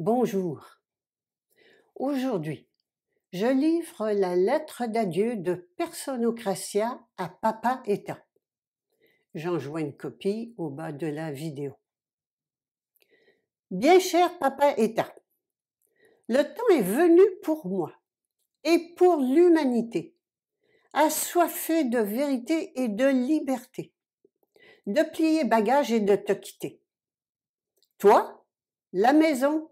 Bonjour. Aujourd'hui, je livre la lettre d'adieu de Personocratia à Papa État. J'enjoins une copie au bas de la vidéo. Bien cher Papa État, le temps est venu pour moi et pour l'humanité, assoiffé de vérité et de liberté, de plier bagages et de te quitter. Toi, la maison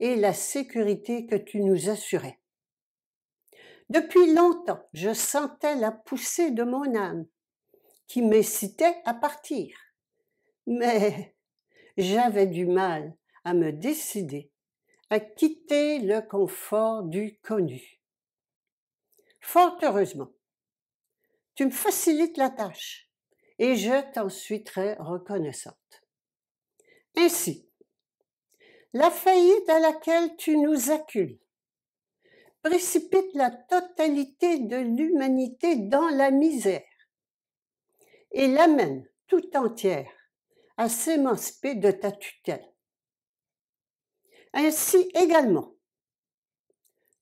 et la sécurité que tu nous assurais. Depuis longtemps, je sentais la poussée de mon âme qui m'incitait à partir, mais j'avais du mal à me décider à quitter le confort du connu. Fort heureusement, tu me facilites la tâche et je t'en suis très reconnaissante. Ainsi, la faillite à laquelle tu nous accules précipite la totalité de l'humanité dans la misère et l'amène tout entière à s'émanciper de ta tutelle. Ainsi également,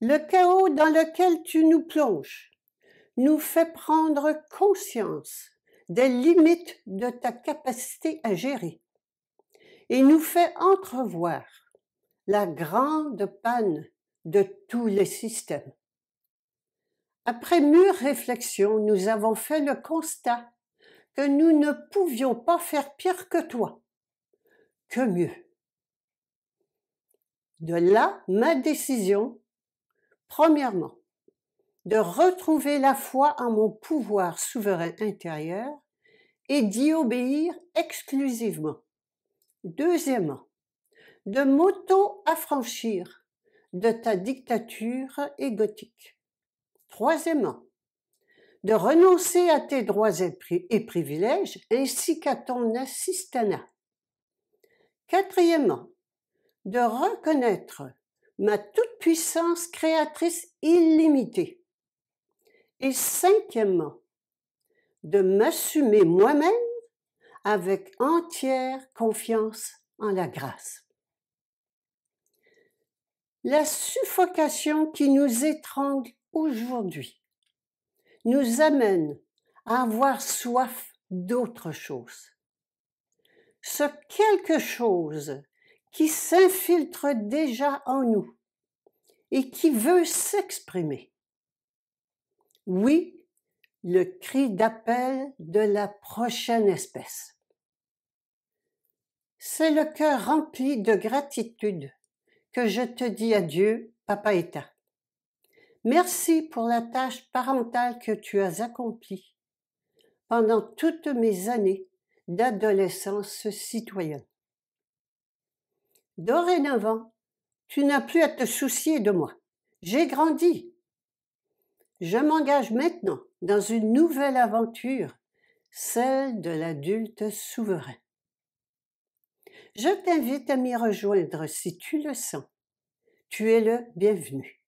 le chaos dans lequel tu nous plonges nous fait prendre conscience des limites de ta capacité à gérer et nous fait entrevoir la grande panne de tous les systèmes. Après mûre réflexion, nous avons fait le constat que nous ne pouvions pas faire pire que toi. Que mieux. De là, ma décision, premièrement, de retrouver la foi en mon pouvoir souverain intérieur et d'y obéir exclusivement. Deuxièmement, de m'auto-affranchir de ta dictature égotique. Troisièmement, de renoncer à tes droits et, privilèges ainsi qu'à ton assistanat. Quatrièmement, de reconnaître ma toute-puissance créatrice illimitée. Et cinquièmement, de m'assumer moi-même avec entière confiance en la grâce. La suffocation qui nous étrangle aujourd'hui nous amène à avoir soif d'autre chose. Ce quelque chose qui s'infiltre déjà en nous et qui veut s'exprimer. Oui, le cri d'appel de la prochaine espèce. C'est le cœur rempli de gratitude que je te dis adieu, Papa État. Merci pour la tâche parentale que tu as accomplie pendant toutes mes années d'adolescence citoyenne. Dorénavant, tu n'as plus à te soucier de moi. J'ai grandi. Je m'engage maintenant dans une nouvelle aventure, celle de l'adulte souverain. Je t'invite à m'y rejoindre si tu le sens. Tu es le bienvenu.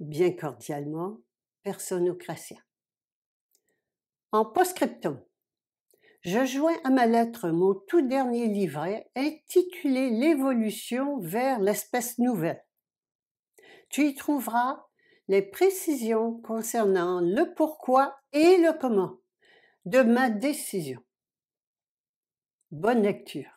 Bien cordialement, Personocratia. En post-scriptum, je joins à ma lettre mon tout dernier livret intitulé L'évolution vers l'espèce nouvelle. Tu y trouveras les précisions concernant le pourquoi et le comment de ma décision. Bonne lecture.